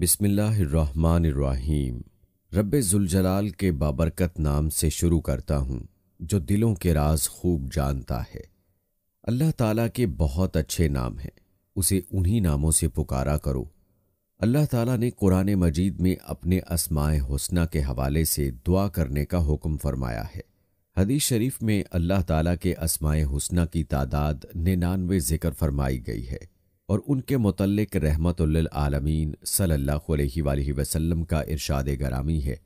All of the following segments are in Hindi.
बिस्मिल्लाहिर्रहमानिर्रहीम रब जुलजलाल के बाबरकत नाम से शुरू करता हूँ जो दिलों के राज खूब जानता है अल्लाह ताला के बहुत अच्छे नाम हैं उसे उन्हीं नामों से पुकारा करो अल्लाह ताला ने कुरान मजीद में अपने असमाय हुसना के हवाले से दुआ करने का हुक्म फरमाया है हदीस शरीफ में अल्लाह ताला के असमाय हुसना की तादाद निन्यानवे जिक्र फरमाई गई है और उनके मुतलक रहमतमीन सल्ला वसलम का इरशाद गरामी है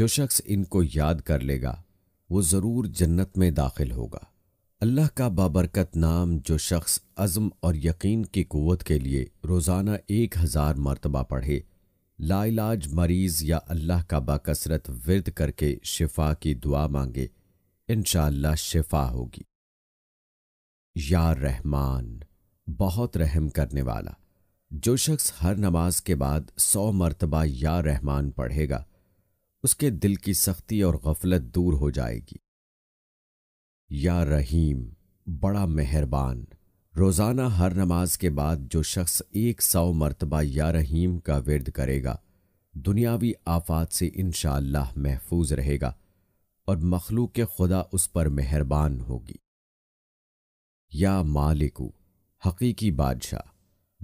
जो शख्स इनको याद कर लेगा वो ज़रूर जन्नत में दाखिल होगा अल्लाह का बाबरकत नाम जो शख्स अज़म और यकीन की क़वत के लिए रोज़ाना एक हज़ार मरतबा पढ़े लाइलाज मरीज़ या अल्लाह का बाकसरत विरद करके शिफा की दुआ मांगे इनशाला शिफा होगी या रहमान बहुत रहम करने वाला जो शख्स हर नमाज के बाद सौ मरतबा या रहमान पढ़ेगा उसके दिल की सख्ती और गफलत दूर हो जाएगी या रहीम बड़ा मेहरबान रोज़ाना हर नमाज के बाद जो शख्स एक सौ मरतबा या रहीम का विरद करेगा दुनियावी आफात से इनशाला महफूज रहेगा और मखलूक खुदा उस पर मेहरबान होगी या मालिकू हकीकी बादशाह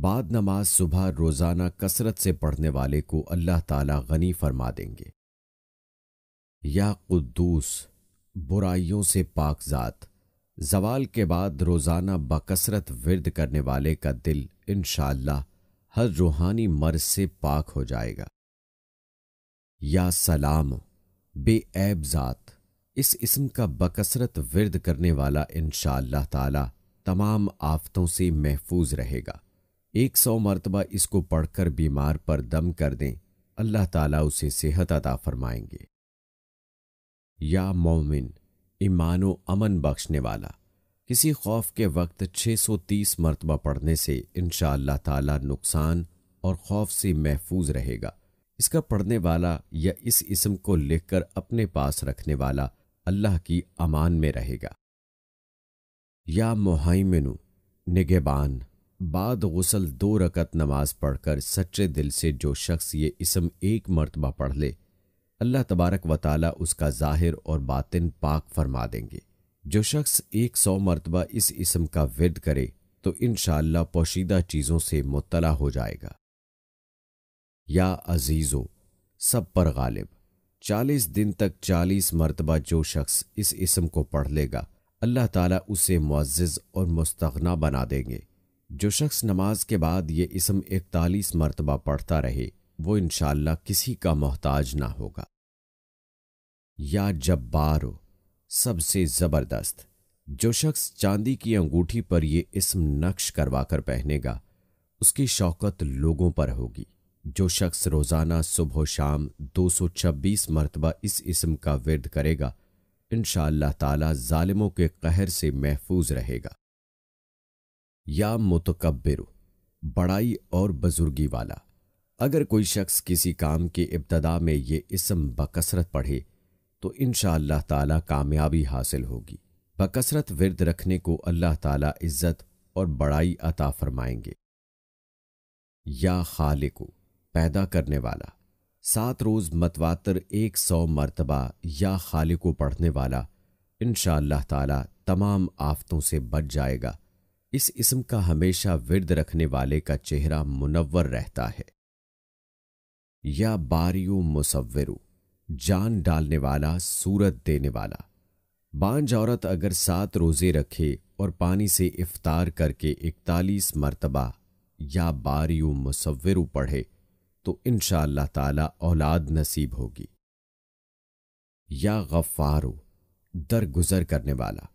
बाद नमाज सुबह रोज़ाना कसरत से पढ़ने वाले को अल्लाह ताला गनी फरमा देंगे या कुदूस बुराइयों से पाक ज़ात जवाल के बाद रोज़ाना बकसरत विरद करने वाले का दिल इनशा हर रूहानी मर्ज से पाक हो जाएगा या सलाम बेऐब ज़ात इस इसम का बकसरत विरद करने वाला इनशा ताला तमाम आफतों से महफूज रहेगा एक सौ मरतबा इसको पढ़कर बीमार पर दम कर दें अल्लाह ताला उसे सेहत अता फरमाएंगे या मोमिन ईमान अमन बख्शने वाला किसी खौफ के वक्त 630 मरतबा पढ़ने से इन ताला नुकसान और खौफ से महफूज रहेगा इसका पढ़ने वाला या इस इसम को लिखकर अपने पास रखने वाला अल्लाह की अमान में रहेगा या मोहिमिनु निगेबान बाद गसल दो रकत नमाज पढ़कर सच्चे दिल से जो शख्स ये इसम एक मरतबा पढ़ ले अल्लाह तबारक व उसका ज़ाहिर और बातिन पाक फरमा देंगे जो शख्स एक सौ मरतबा इस इसम का विद करे तो इन पोशीदा चीज़ों से मुतला हो जाएगा या अजीज़ो सब पर गालिब चालीस दिन तक चालीस मरतबा जो शख्स इस इसम को पढ़ लेगा अल्लाह ताला उसे मुआज़ और मुस्तना बना देंगे जो शख्स नमाज के बाद ये इसम इकतालीस मरतबा पढ़ता रहे वो इन किसी का मोहताज ना होगा या जब बारो सबसे ज़बरदस्त जो शख्स चांदी की अंगूठी पर ये इसम नक्श करवाकर पहनेगा उसकी शौकत लोगों पर होगी जो शख्स रोज़ाना सुबह शाम दो सौ छब्बीस मरतबा इस इसम का विरद करेगा इन ताला जालिमों के कहर से महफूज रहेगा या मुतकबिर बड़ाई और बुजुर्गी वाला अगर कोई शख्स किसी काम की इब्तदा में ये इसम बकसरत पढ़े तो इन ताला कामयाबी हासिल होगी बकसरत विरद रखने को अल्लाह ताला इज्जत और बड़ाई अता फरमाएंगे या खालिको पैदा करने वाला सात रोज़ मतवातर एक सौ मरतबा या खाले को पढ़ने वाला इन ताला तमाम आफतों से बच जाएगा इस इसम का हमेशा विरद रखने वाले का चेहरा मुनवर रहता है या बारियो मुसवरु जान डालने वाला सूरत देने वाला बांझ औरत अगर सात रोज़े रखे और पानी से इफ्तार करके इकतालीस मरतबा या बारियो मुसवरु पढ़े तो इनशाला ताला औलाद नसीब होगी या गफ्फारो दरगुजर करने वाला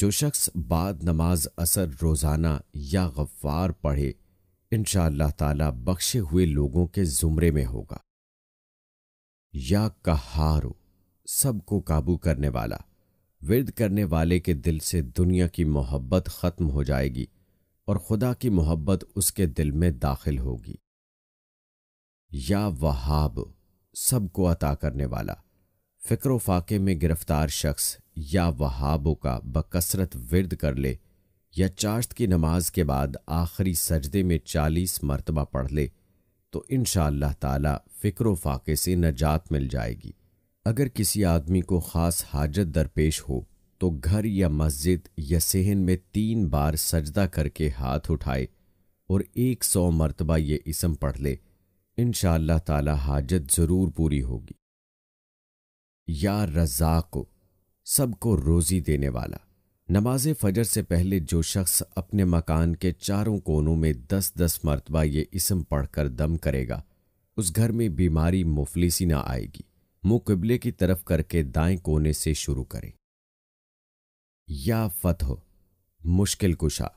जो शख्स बाद नमाज असर रोज़ाना या गफ्फार पढ़े इनशाला ताला बख्शे हुए लोगों के जुमरे में होगा या कहारो सबको काबू करने वाला विद करने वाले के दिल से दुनिया की मोहब्बत ख़त्म हो जाएगी और खुदा की मोहब्बत उसके दिल में दाखिल होगी या वहाब सबको अता करने वाला फ़िक्र फाके में गिरफ्तार शख्स या वहाबों का बकसरत विरद कर ले या चाश्त की नमाज के बाद आखिरी सजदे में चालीस मरतबा पढ़ ले तो इन ताला फ़िक्र फाके से नजात मिल जाएगी अगर किसी आदमी को ख़ास हाजत दरपेश हो तो घर या मस्जिद या सेहन में तीन बार सजदा करके हाथ उठाए और एक सौ मरतबा ये इसम पढ़ ले इन ताला हाजत ज़रूर पूरी होगी या को सबको रोज़ी देने वाला नमाज फजर से पहले जो शख्स अपने मकान के चारों कोनों में दस दस मरतबा ये इसम पढ़कर दम करेगा उस घर में बीमारी मुफलिसी ना आएगी मुंह किबले की तरफ करके दाएं कोने से शुरू करें या फतह मुश्किल कुशा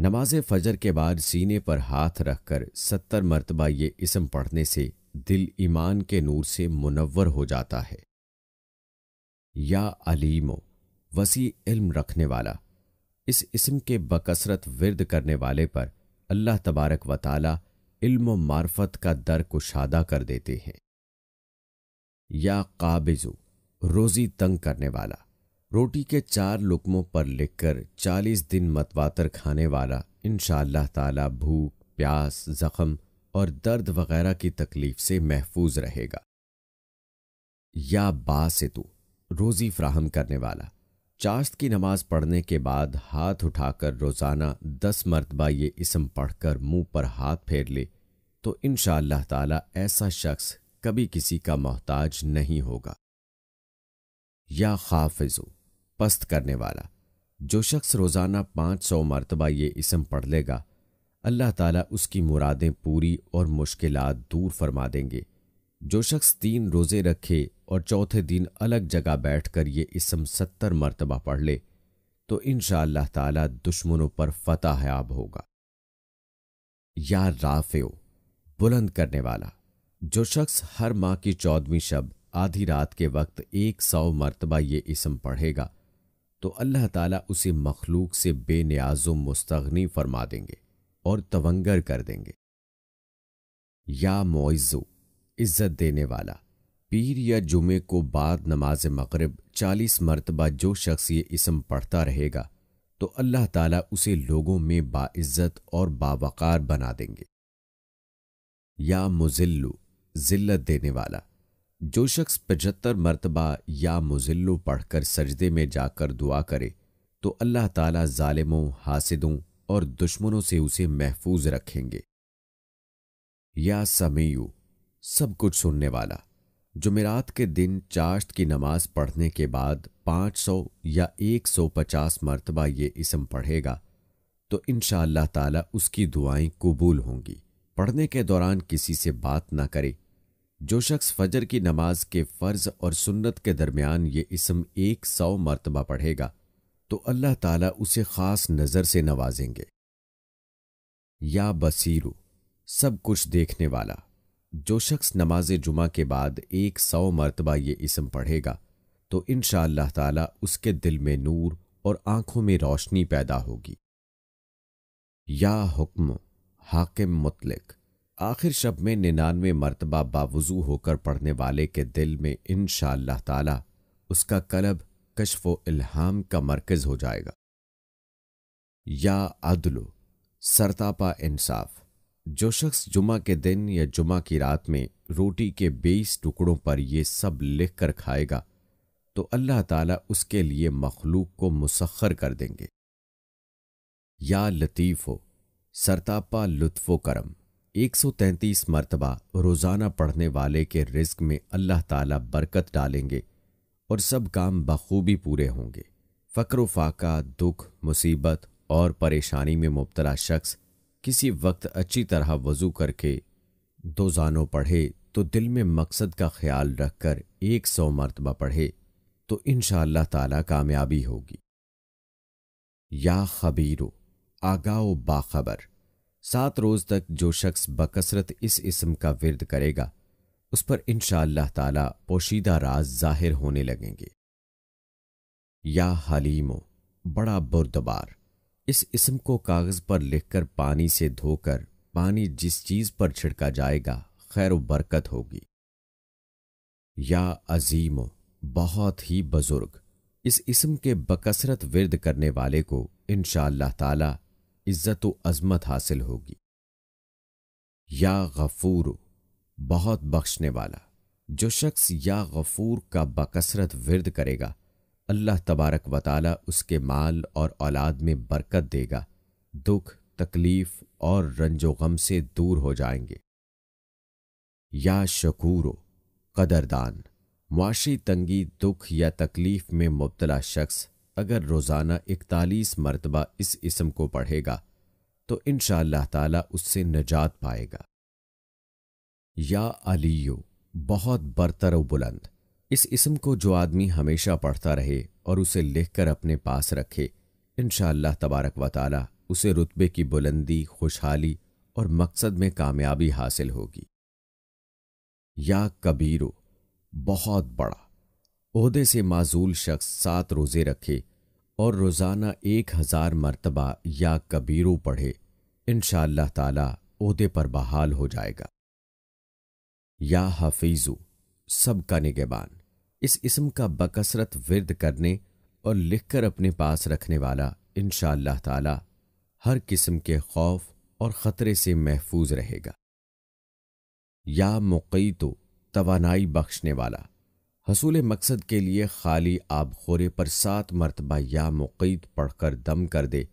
नमाज फजर के बाद सीने पर हाथ रखकर सत्तर मरतबा ये इसम पढ़ने से दिल ईमान के नूर से मुनवर हो जाता है या अलीमो वसी इल्म रखने वाला इस इसम के बकसरत विरद करने वाले पर अल्लाह तबारक व ताला इल्म मार्फत का दर कुशादा कर देते हैं या काबिजू रोजी तंग करने वाला रोटी के चार लुकमों पर लिखकर चालीस दिन मतवातर खाने वाला इन ताला भूख प्यास जख्म और दर्द वगैरह की तकलीफ से महफूज रहेगा या बा से रोज़ी फ्राहम करने वाला चाश्त की नमाज पढ़ने के बाद हाथ उठाकर रोज़ाना दस मरतबा ये इसम पढ़कर मुंह पर हाथ फेर ले तो इन ताला ऐसा शख्स कभी किसी का मोहताज नहीं होगा या खाफिजू पस्त करने वाला जो शख्स रोज़ाना पाँच सौ मरतबा ये इसम पढ़ लेगा अल्लाह ताला उसकी मुरादें पूरी और मुश्किलात दूर फरमा देंगे जो शख्स तीन रोज़े रखे और चौथे दिन अलग जगह बैठ कर ये इसम सत्तर मरतबा पढ़ ले तो इन ताला दुश्मनों पर फतह याब होगा या राफे बुलंद करने वाला जो शख्स हर माह की चौदहवीं शब आधी रात के वक्त एक सौ मरतबा ये इसम पढ़ेगा तो अल्लाह ताला उसे मखलूक से बेनियाज मुस्तगनी फरमा देंगे और तवंगर कर देंगे या मोइज़ो इज्जत देने वाला पीर या जुमे को बाद नमाज मगरब चालीस मरतबा जो शख्स ये इसम पढ़ता रहेगा तो अल्लाह ताला उसे लोगों में बाइज्जत और बावकार बना देंगे या मुजिल्लु जिल्लत देने वाला जो शख्स पचहत्तर मरतबा या मुजिल्लो पढ़कर सजदे में जाकर दुआ करे तो अल्लाह ताला जालिमों हासिदों और दुश्मनों से उसे महफूज रखेंगे या समय सब कुछ सुनने वाला जुमेरात के दिन चाश्त की नमाज पढ़ने के बाद 500 या 150 मरतबा ये इसम पढ़ेगा तो इन ताला उसकी दुआएं कबूल होंगी पढ़ने के दौरान किसी से बात ना करे जो शख्स फजर की नमाज के फ़र्ज और सुन्नत के दरमियान ये इसम एक सौ मरतबा पढ़ेगा तो अल्लाह ताला उसे ख़ास नज़र से नवाजेंगे या बसीरु सब कुछ देखने वाला जो शख्स नमाज जुमा के बाद एक सौ मरतबा ये इसम पढ़ेगा तो इन ताला उसके दिल में नूर और आंखों में रोशनी पैदा होगी या हुक्म हाकिम मुतलिक आखिर शब में निन्यानवे मरतबा बावजू होकर पढ़ने वाले के दिल में इन ताला उसका कलब कशफ इल्हाम का मरकज हो जाएगा या अदलो सरतापा इंसाफ जो शख्स जुमा के दिन या जुमा की रात में रोटी के बेईस टुकड़ों पर यह सब लिख कर खाएगा तो अल्लाह ताला उसके लिए मखलूक को मुसखर कर देंगे या लतीफ़ हो सरतापा लुत्फ़ो करम 133 मरतबा रोज़ाना पढ़ने वाले के रिस्क में अल्लाह ताला बरकत डालेंगे और सब काम बखूबी पूरे होंगे फ़क्र फाका दुख मुसीबत और परेशानी में मुबतला शख्स किसी वक्त अच्छी तरह वज़ू करके दो जानों पढ़े तो दिल में मकसद का ख्याल रखकर एक सौ मरतबा पढ़े तो इन ताला कामयाबी होगी या खबीरो आगाओ बाखबर सात रोज तक जो शख्स बकसरत इस इसम का विरद करेगा उस पर इन ताला पोशीदा राज जाहिर होने लगेंगे या हलीमो बड़ा बुरदबार इस इसम को कागज़ पर लिखकर पानी से धोकर पानी जिस चीज़ पर छिड़का जाएगा खैर बरकत होगी या अजीमो बहुत ही बुजुर्ग इस इसम के बकसरत विरद करने वाले को इन ताला इज्जत व अजमत हासिल होगी या गफूर बहुत बख्शने वाला जो शख्स या गफूर का बकसरत विरद करेगा अल्लाह तबारक वाली उसके माल और औलाद में बरकत देगा दुख तकलीफ और रंजो गम से दूर हो जाएंगे या शकूर कदरदान मुआशी तंगी दुख या तकलीफ में मुबतला शख्स अगर रोज़ाना इकतालीस मरतबा इस इसम को पढ़ेगा तो इन ताला उससे नजात पाएगा या अलियो बहुत बरतर बुलंद इस इसम को जो आदमी हमेशा पढ़ता रहे और उसे लिखकर अपने पास रखे इन तबारक व उसे रुतबे की बुलंदी खुशहाली और मकसद में कामयाबी हासिल होगी या कबीरो बहुत बड़ा अहदे से माजूल शख्स सात रोज़े रखे और रोज़ाना एक हज़ार मरतबा या कबीरों पढ़े इनशाला ताला अहदे पर बहाल हो जाएगा या हफीज़ू सबका निगेबान इस इसम का बकसरत विरद करने और लिखकर अपने पास रखने वाला इनशाला तला हर किस्म के खौफ और ख़तरे से महफूज रहेगा या मुकई तो तोानाई बख्शने वाला हसूल मकसद के लिए खाली आबखोरे पर सात मरतबा या मुकैद पढ़कर दम कर दे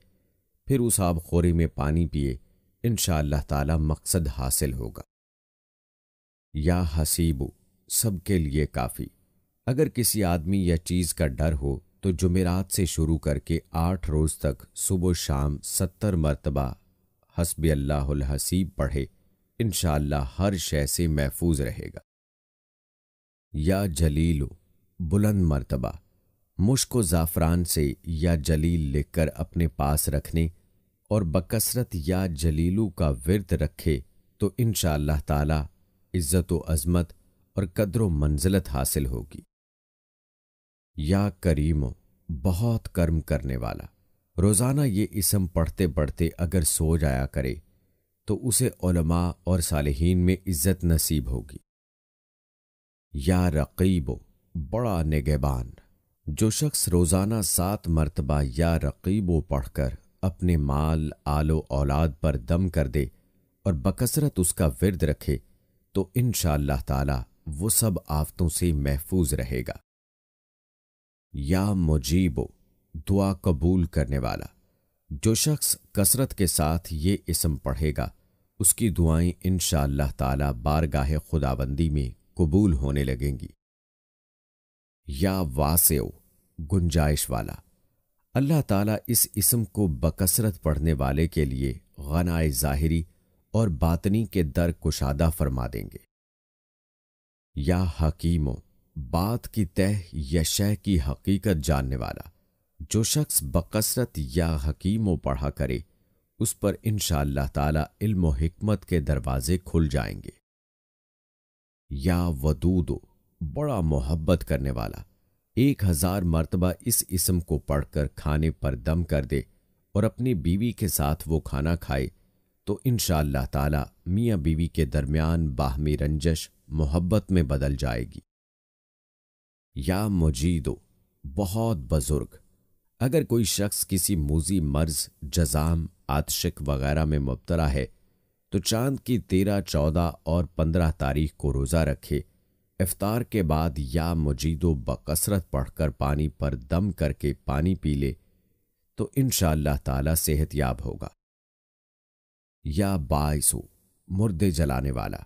फिर उस आबखोरे में पानी पिए इन ताला मकसद हासिल होगा या हसीबू सबके लिए काफ़ी अगर किसी आदमी या चीज़ का डर हो तो जुमेरात से शुरू करके आठ रोज़ तक सुबह शाम सत्तर मरतबा अल्लाह हसीब पढ़े इनशाला हर शय से महफूज रहेगा या जलीलो बुलंद मर्तबा मुश्को ज़ाफ़रान से या जलील लिखकर अपने पास रखने और बकसरत या जलीलू का विरत रखे तो इन ताला इज़्ज़त अज़मत और कदर मंजिलत हासिल होगी या करीमो बहुत कर्म करने वाला रोज़ाना ये इसम पढ़ते पढ़ते अगर सो जाया करे तो उसे और सालहीन में इज़्ज़त नसीब होगी या रकीब बड़ा निगेबान जो शख्स रोज़ाना सात मरतबा या रकीबो पढ़कर अपने माल आलो औलाद पर दम कर दे और बकसरत उसका विरद रखे तो इन ताला वो सब आफतों से महफूज रहेगा या मुजीबो दुआ कबूल करने वाला जो शख्स कसरत के साथ ये इसम पढ़ेगा उसकी दुआएं इन ताला बारगाह खुदाबंदी में कबूल होने लगेंगी या वासेव गुंजाइश वाला अल्लाह ताला इस इसम को बकसरत पढ़ने वाले के लिए गनाए ज़ाहिरी और बातनी के दर कुशादा फरमा देंगे या हकीमो बात की तह या शह की हकीकत जानने वाला जो शख्स बकसरत या हकीमो पढ़ा करे उस पर इन ताला इल्म हिकमत के दरवाजे खुल जाएंगे या वदूदो बड़ा मोहब्बत करने वाला एक हजार मरतबा इस इसम को पढ़कर खाने पर दम कर दे और अपनी बीवी के साथ वो खाना खाए तो इन ताला मियाँ बीवी के दरमियान बाहमी रंजश मोहब्बत में बदल जाएगी या मुजीदो बहुत बुजुर्ग अगर कोई शख्स किसी मूजी मर्ज जजाम आतशिक वगैरह में मुबतला है तो चांद की तेरह चौदह और पंद्रह तारीख को रोज़ा रखे इफ्तार के बाद या मजीदो बकसरत पढ़कर पानी पर दम करके पानी पी ले तो इन ताला याब होगा या हो मुर्दे जलाने वाला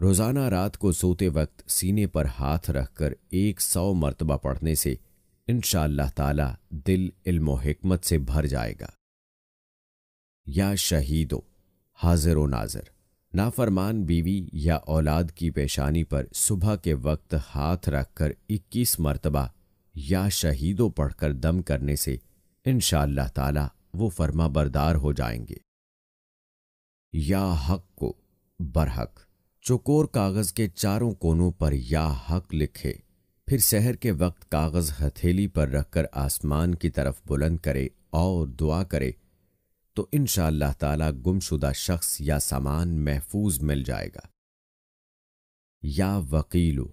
रोज़ाना रात को सोते वक्त सीने पर हाथ रखकर एक सौ मरतबा पढ़ने से इन ताला दिल इल्मो हमत से भर जाएगा या शहीदों हाजिर व नाजिर नाफरमान बीवी या औलाद की पेशानी पर सुबह के वक्त हाथ रखकर 21 मरतबा या शहीदों पढ़कर दम करने से इन ताला वो फर्मा बरदार हो जाएंगे या हक को बरहक चकोर कागज के चारों कोनों पर या हक लिखे फिर शहर के वक्त कागज हथेली पर रखकर आसमान की तरफ बुलंद करे और दुआ करे तो इन ताला गुमशुदा शख्स या सामान महफूज मिल जाएगा या वकीलो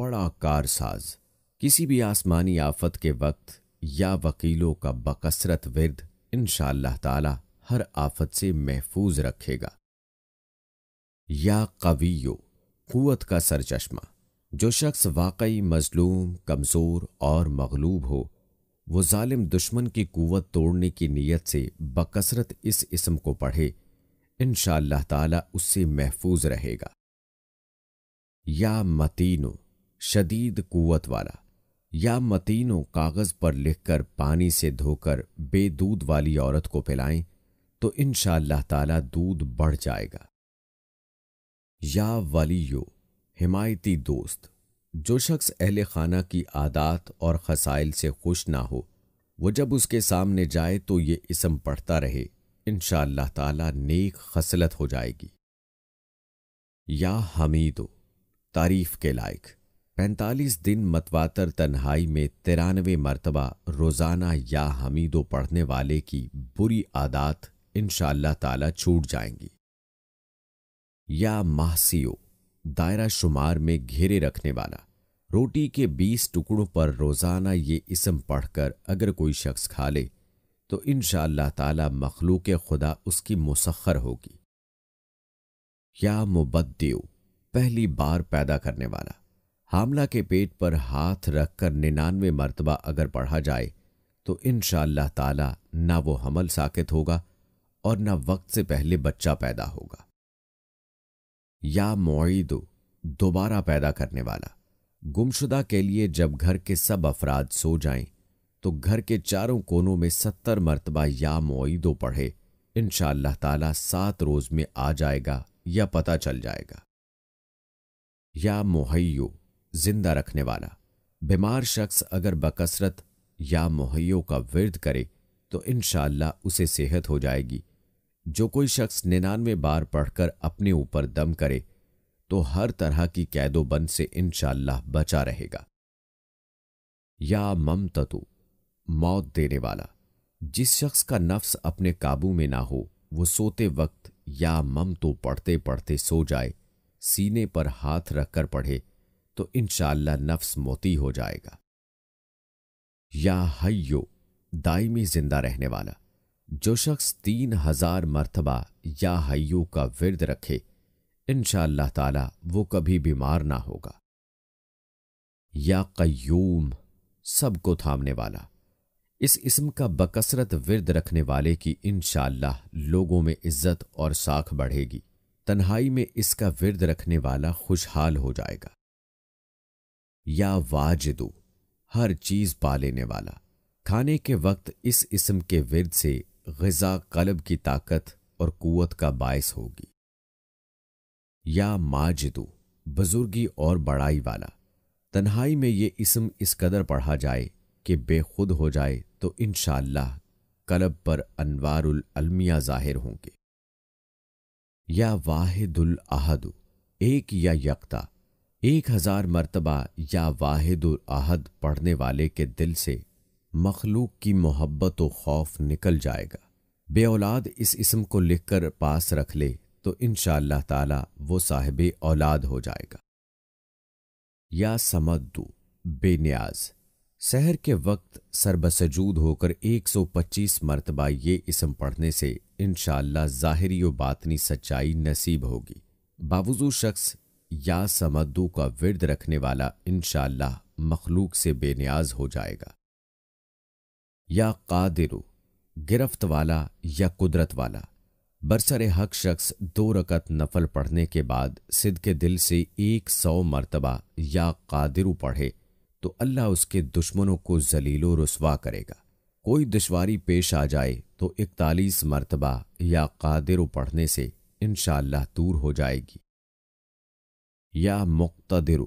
बड़ा कारसाज किसी भी आसमानी आफत के वक्त या वकीलों का बकसरत विरद इन ताला हर आफत से महफूज रखेगा या कवियो कुत का सरचश्मा जो शख्स वाकई मजलूम कमज़ोर और मगलूब हो वो जालिम दुश्मन की कुवत तोड़ने की नीयत से बकसरत इस इसम को पढ़े इन ताला उससे महफूज रहेगा या मतीनो शदीद कुवत वाला या मतीनो कागज़ पर लिखकर पानी से धोकर बेदूध वाली औरत को पिलाएं तो इन ताला दूध बढ़ जाएगा या वलीयो हिमायती दोस्त जो शख्स अहल खाना की आदात और खसाइल से खुश ना हो वो जब उसके सामने जाए तो ये इसम पढ़ता रहे इन ताला नेक खसलत हो जाएगी या हमीदो तारीफ के लायक पैंतालीस दिन मतवातर तन्हाई में तिरानवे मरतबा रोज़ाना या हमीदो पढ़ने वाले की बुरी आदात इनशाला ताला छूट जाएंगी या माहसियो दायरा शुमार में घेरे रखने वाला रोटी के बीस टुकड़ों पर रोज़ाना ये इसम पढ़कर अगर कोई शख्स खा ले तो इन ताला मखलूक खुदा उसकी मुसखर होगी या मुबद्देव पहली बार पैदा करने वाला हामला के पेट पर हाथ रखकर निन्यानवे मरतबा अगर पढ़ा जाए तो इन ताला ना वो हमल साकित होगा और ना वक्त से पहले बच्चा पैदा होगा या मोईदो दोबारा पैदा करने वाला गुमशुदा के लिए जब घर के सब अफराद सो जाएं, तो घर के चारों कोनों में सत्तर मरतबा या मोईदो पढ़े इन ताला सात रोज में आ जाएगा या पता चल जाएगा या मुहैयो जिंदा रखने वाला बीमार शख्स अगर बकसरत या मुहैयो का विरद करे तो इन उसे सेहत हो जाएगी जो कोई शख्स निन्यानवे बार पढ़कर अपने ऊपर दम करे तो हर तरह की कैदोबंद से इंशाला बचा रहेगा या मम ततु मौत देने वाला जिस शख्स का नफ्स अपने काबू में ना हो वो सोते वक्त या मम तो पढ़ते पढ़ते सो जाए सीने पर हाथ रखकर पढ़े तो इनशाला नफ्स मोती हो जाएगा या हयो दाई में जिंदा रहने वाला जो शख्स तीन हजार मरतबा या हयू का विरद रखे इनशाला ताला वो कभी बीमार ना होगा या कयूम सबको थामने वाला इस इसम का बकसरत विरद रखने वाले की इनशाला लोगों में इज्जत और साख बढ़ेगी तन्हाई में इसका विरद रखने वाला खुशहाल हो जाएगा या वाजदू हर चीज पा लेने वाला खाने के वक्त इस इसम के विरद से गज़ा कलब की ताकत और कुत का बायस होगी या माजिदू बुजुर्गी और बड़ाई वाला तन्हाई में ये इसम इस कदर पढ़ा जाए कि बेखुद हो जाए तो इन कलब पर अनवारुल अलमिया जाहिर होंगे या वाहिदुल अहद एक या यकता एक हजार मरतबा या वाहिदुल अहद पढ़ने वाले के दिल से मखलूक की मोहब्बत व खौफ निकल जाएगा बे औलाद इस इसम को लिखकर पास रख ले तो इन तला वो साहिब औलाद हो जाएगा या समद्दू बेन्याज़ शहर के वक्त सरबसजूद होकर 125 मरतबा ये इसम पढ़ने से इनशाला ज़ाहरी व बातनी सच्चाई नसीब होगी बावजू शख्स या समद्दू का विरद रखने वाला इनशाला मखलूक से बेनियाज हो जाएगा या कादिरु गिरफ्त वाला या कुदरत वाला बरसर हक शख्स दो रकत नफल पढ़ने के बाद सिद के दिल से एक सौ मरतबा या कादिरु पढ़े तो अल्लाह उसके दुश्मनों को जलीलो रसवा करेगा कोई दुश्वारी पेश आ जाए तो इकतालीस मरतबा या कादिर पढ़ने से इनशाला दूर हो जाएगी या मुख्तर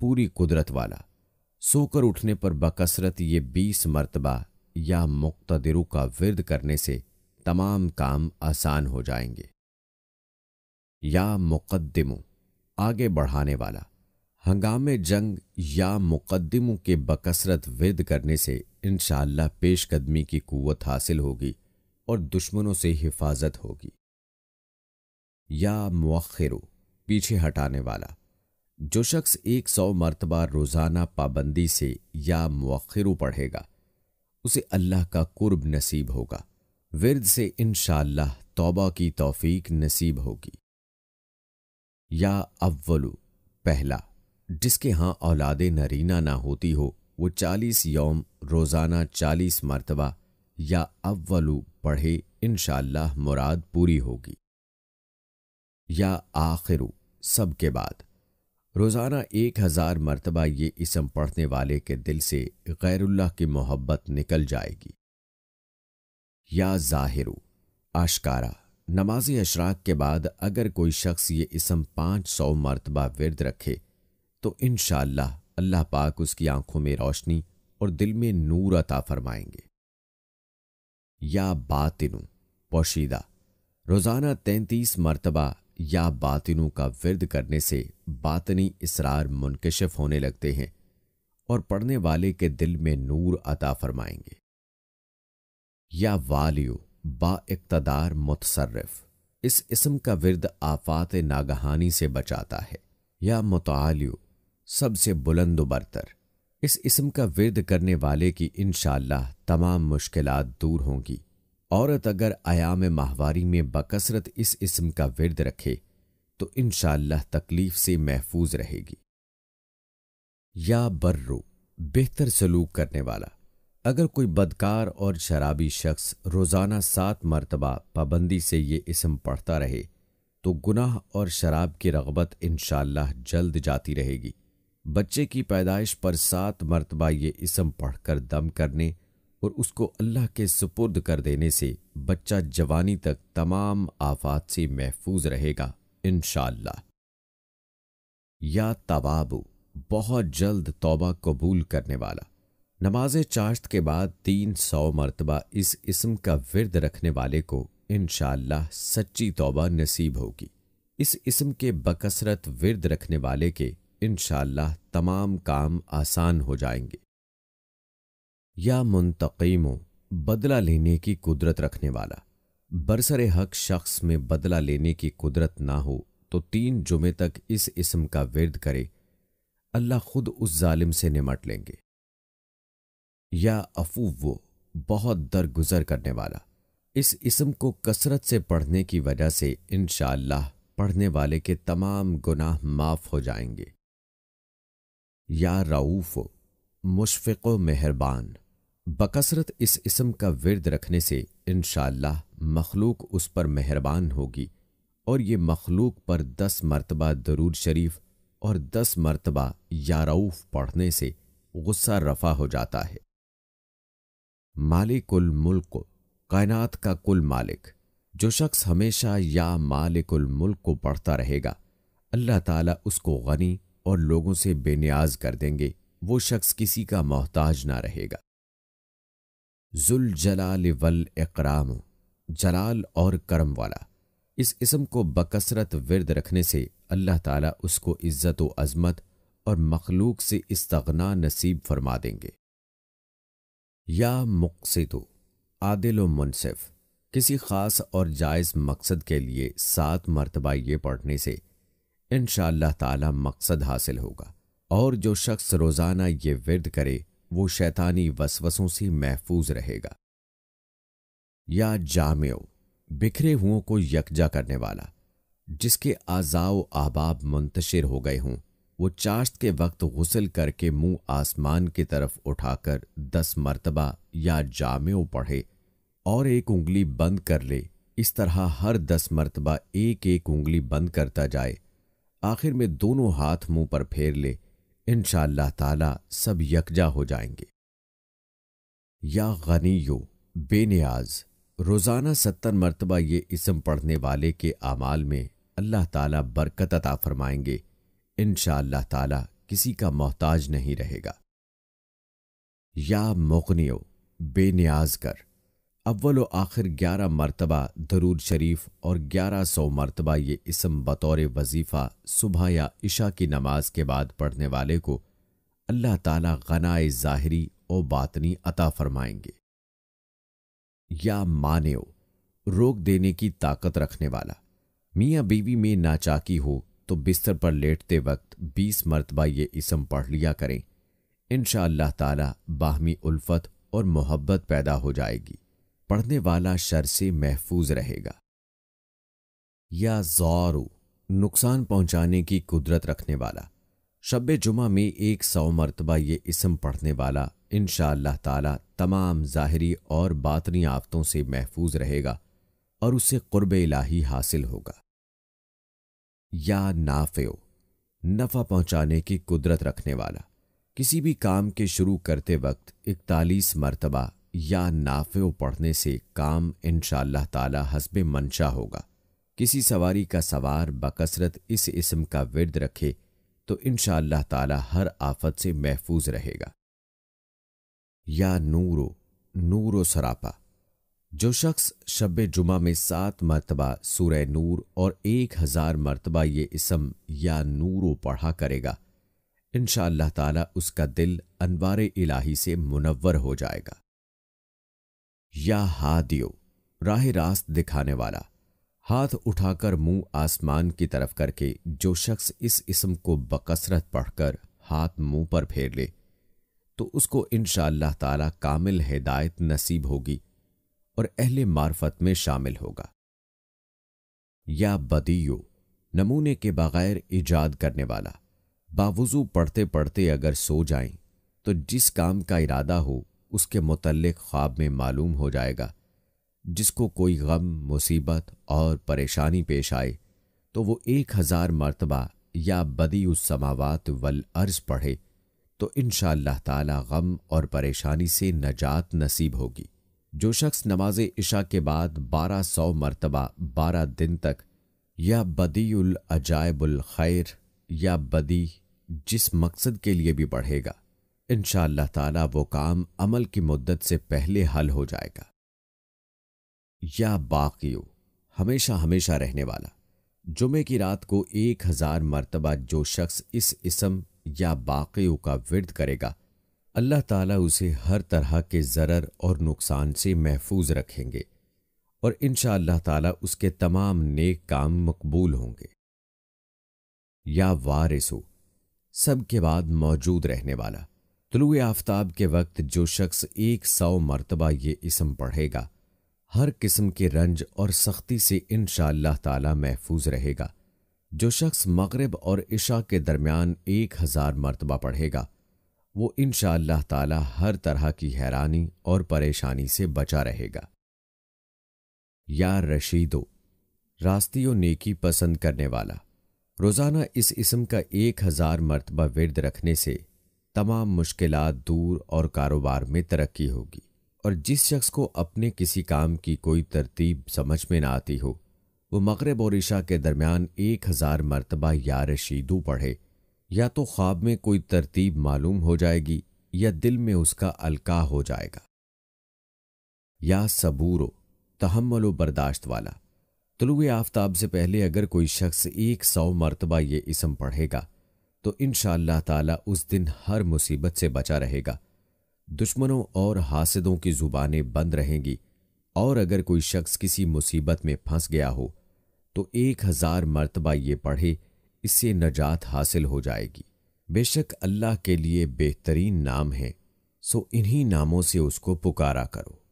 पूरी कुदरत वाला सोकर उठने पर बकसरत ये बीस मरतबा या मुक्तदिरु का विर्द करने से तमाम काम आसान हो जाएंगे या मुकद्दमु आगे बढ़ाने वाला हंगामे जंग या मुकद्दमों के बकसरत विर्द करने से इनशाला पेशकदमी की कुवत हासिल होगी और दुश्मनों से हिफाजत होगी या मौखिर पीछे हटाने वाला जो शख्स एक सौ मरतबा रोज़ाना पाबंदी से या मौखिर पढ़ेगा उसे अल्लाह का कुर्ब नसीब होगा विरद से इनशाला तोबा की तौफीक नसीब होगी या अव्वलु पहला जिसके हां औलाद नरीना ना होती हो वो चालीस यौम रोज़ाना चालीस मरतबा या अव्वलु पढ़े इनशाला मुराद पूरी होगी या आखिरु सबके बाद रोज़ाना एक हज़ार मरतबा ये इसम पढ़ने वाले के दिल से गैरुल्लाह की मोहब्बत निकल जाएगी या जाहिर आशकारा नमाज अशराक के बाद अगर कोई शख्स ये इसम पाँच सौ मरतबा विरद रखे तो इन अल्लाह पाक उसकी आंखों में रोशनी और दिल में नूर अता फरमाएंगे या बातिनु पोशीदा रोज़ाना तैंतीस मरतबा या बातिनों का विरद करने से बातनी इसरार मुनकशिफ होने लगते हैं और पढ़ने वाले के दिल में नूर अता फरमाएंगे या वालियो बा इकतदार मुतसरफ इस इसम का विरद आफात नागहानी से बचाता है या मुतालियो सबसे बुलंद बरतर इस इसम का विरद करने वाले की इनशाला तमाम मुश्किलात दूर होंगी औरत अगर आयाम माहवारी में बकसरत इस इसम का विरद रखे तो इनशाला तकलीफ से महफूज रहेगी या बर्रो बेहतर सलूक करने वाला अगर कोई बदकार और शराबी शख्स रोज़ाना सात मरतबा पाबंदी से ये इसम पढ़ता रहे तो गुनाह और शराब की रगबत इनशाला जल्द जाती रहेगी बच्चे की पैदाइश पर सात मरतबा ये इसम पढ़कर दम करने और उसको अल्लाह के सुपुर्द कर देने से बच्चा जवानी तक तमाम आफात से महफूज रहेगा इन या तवाबू बहुत जल्द तौबा कबूल करने वाला नमाज चाश्त के बाद तीन सौ मरतबा इस इसम का विरद रखने वाले को इन सच्ची तौबा नसीब होगी इस इसम के बकसरत विरद रखने वाले के इन तमाम काम आसान हो जाएंगे या मुंतकीमो बदला लेने की कुदरत रखने वाला बरसर हक शख्स में बदला लेने की कुदरत ना हो तो तीन जुमे तक इस इसम का विरद करे अल्लाह खुद उस जालिम से निमट लेंगे या अफूव वो बहुत दरगुजर करने वाला इस इसम को कसरत से पढ़ने की वजह से इन पढ़ने वाले के तमाम गुनाह माफ हो जाएंगे या रऊफ़ मुशफ़ मेहरबान बकसरत इस इसम का विरद रखने से इन मखलूक उस पर मेहरबान होगी और ये मखलूक पर दस मरतबा दरूद शरीफ और दस मरतबा यारऊफ पढ़ने से गुस्सा रफा हो जाता है मालिकुल मुल्क कायनात का कुल मालिक जो शख्स हमेशा या मालिकुल मुल्क को पढ़ता रहेगा अल्लाह ताला उसको गनी और लोगों से बेनियाज कर देंगे वो शख्स किसी का मोहताज ना रहेगा जुल जलाल वल इकराम जलाल और करम वाला इस इसम को बकसरत विरद रखने से अल्लाह ताला उसको इज़्ज़त व अज़मत और मखलूक से इस्तगना नसीब फरमा देंगे या मुकसदो आदिल व मुनसिफ़ किसी ख़ास और जायज़ मकसद के लिए सात मरतबा ये पढ़ने से इन ताला मकसद हासिल होगा और जो शख्स रोज़ाना ये विरद करे वो शैतानी वसवसों से महफूज रहेगा या जामियो बिखरे हुओं को यकजा करने वाला जिसके आजाओ आबाब मुंतशिर हो गए हों वो चाश्त के वक्त गुसल करके मुंह आसमान की तरफ उठाकर दस मरतबा या जामियो पढ़े और एक उंगली बंद कर ले इस तरह हर दस मरतबा एक एक उंगली बंद करता जाए आखिर में दोनों हाथ मुंह पर फेर ले इनशाला ताला सब यकजा हो जाएंगे या गनीयो बेनियाज रोज़ाना सत्तर मरतबा ये इसम पढ़ने वाले के अमाल में अल्लाह ताला बरकत अता फरमाएंगे इन ताला किसी का मोहताज नहीं रहेगा या मोगनियो बेनियाज कर अव्वल आखिर ग्यारह मरतबा दरूद शरीफ और ग्यारह सौ मरतबा ये इसम बतौर वजीफ़ा सुबह या इशा की नमाज के बाद पढ़ने वाले को अल्लाह ताला गनाए ज़ाहरी और बातनी अता फरमाएंगे या मान्यो रोक देने की ताकत रखने वाला मियाँ बीवी में नाचाकी हो तो बिस्तर पर लेटते वक्त बीस मरतबा ये इसम पढ़ लिया करें इनशा ताला बाहमी उल्फत और मोहब्बत पैदा हो जाएगी पढ़ने वाला शर से महफूज रहेगा या जौरू नुकसान पहुंचाने की कुदरत रखने वाला शब जुमा में एक सौ मरतबा ये इसम पढ़ने वाला इन ताला तमाम ज़ाहरी और बातनी आफतों से महफूज रहेगा और उसे क़ुरब इलाही हासिल होगा या नाफे नफ़ा पहुंचाने की कुदरत रखने वाला किसी भी काम के शुरू करते वक्त इकतालीस मरतबा या नाफे पढ़ने से काम इन ताला हसब मंशा होगा किसी सवारी का सवार बकसरत इस इसम का विरद रखे तो इन ताला हर आफत से महफूज रहेगा या नूरो नूरो सरापा जो शख्स शब जुमा में सात मरतबा सूरह नूर और एक हज़ार मरतबा ये इसम या नूरो पढ़ा करेगा इन ताला उसका दिल अनवार इलाही से मुनवर हो जाएगा या हादियो राह रास्त दिखाने वाला हाथ उठाकर मुंह आसमान की तरफ करके जो शख्स इस इसम को बकसरत पढ़कर हाथ मुंह पर फेर ले तो उसको इन ताला कामिल हिदायत नसीब होगी और अहले मार्फत में शामिल होगा या बदियो नमूने के बगैर ईजाद करने वाला बावजू पढ़ते पढ़ते अगर सो जाए तो जिस काम का इरादा हो उसके मुतलक ख्वाब में मालूम हो जाएगा जिसको कोई गम मुसीबत और परेशानी पेश आए तो वो एक हज़ार मरतबा या बदी उस समावत वल अर्ज पढ़े तो इन ताला गम और परेशानी से नजात नसीब होगी जो शख्स नमाज इशा के बाद बारह सौ मरतबा बारह दिन तक या बदील अजायबुल खैर या बदी जिस मकसद के लिए भी पढ़ेगा इन ताला वो काम अमल की मुद्दत से पहले हल हो जाएगा या बाकी हमेशा हमेशा रहने वाला जुमे की रात को एक हजार मरतबा जो शख्स इस इसम या बाकी का विरद करेगा अल्लाह ताला उसे हर तरह के ज़रर और नुकसान से महफूज रखेंगे और इन ताला उसके तमाम नेक काम मकबूल होंगे या वारिस सबके बाद मौजूद रहने वाला तुलुए आफ्ताब के वक्त जो शख्स एक सौ मरतबा ये इसम पढ़ेगा हर किस्म के रंज और सख्ती से इन ताला महफूज रहेगा जो शख्स मगरब और इशा के दरमियान एक हज़ार मरतबा पढ़ेगा वो इन ताला हर तरह की हैरानी और परेशानी से बचा रहेगा यार रशीदो रास्ती और नेकी पसंद करने वाला रोज़ाना इस इसम का एक हज़ार मरतबा विरद रखने से तमाम मुश्किल दूर और कारोबार में तरक्की होगी और जिस शख्स को अपने किसी काम की कोई तरतीब समझ में ना आती हो वो मगरब और ईशा के दरमियान एक हज़ार मरतबा या रशीदू पढ़े या तो ख्वाब में कोई तरतीब मालूम हो जाएगी या दिल में उसका अलका हो जाएगा या सबूरो तहमलो बर्दाश्त वाला तुलु आफ्ताब से पहले अगर कोई शख्स एक सौ मरतबा ये इसम पढ़ेगा तो इन ताला उस दिन हर मुसीबत से बचा रहेगा दुश्मनों और हासिदों की जुबानें बंद रहेंगी और अगर कोई शख्स किसी मुसीबत में फंस गया हो तो एक हजार मरतबा ये पढ़े इससे नजात हासिल हो जाएगी बेशक अल्लाह के लिए बेहतरीन नाम है सो इन्हीं नामों से उसको पुकारा करो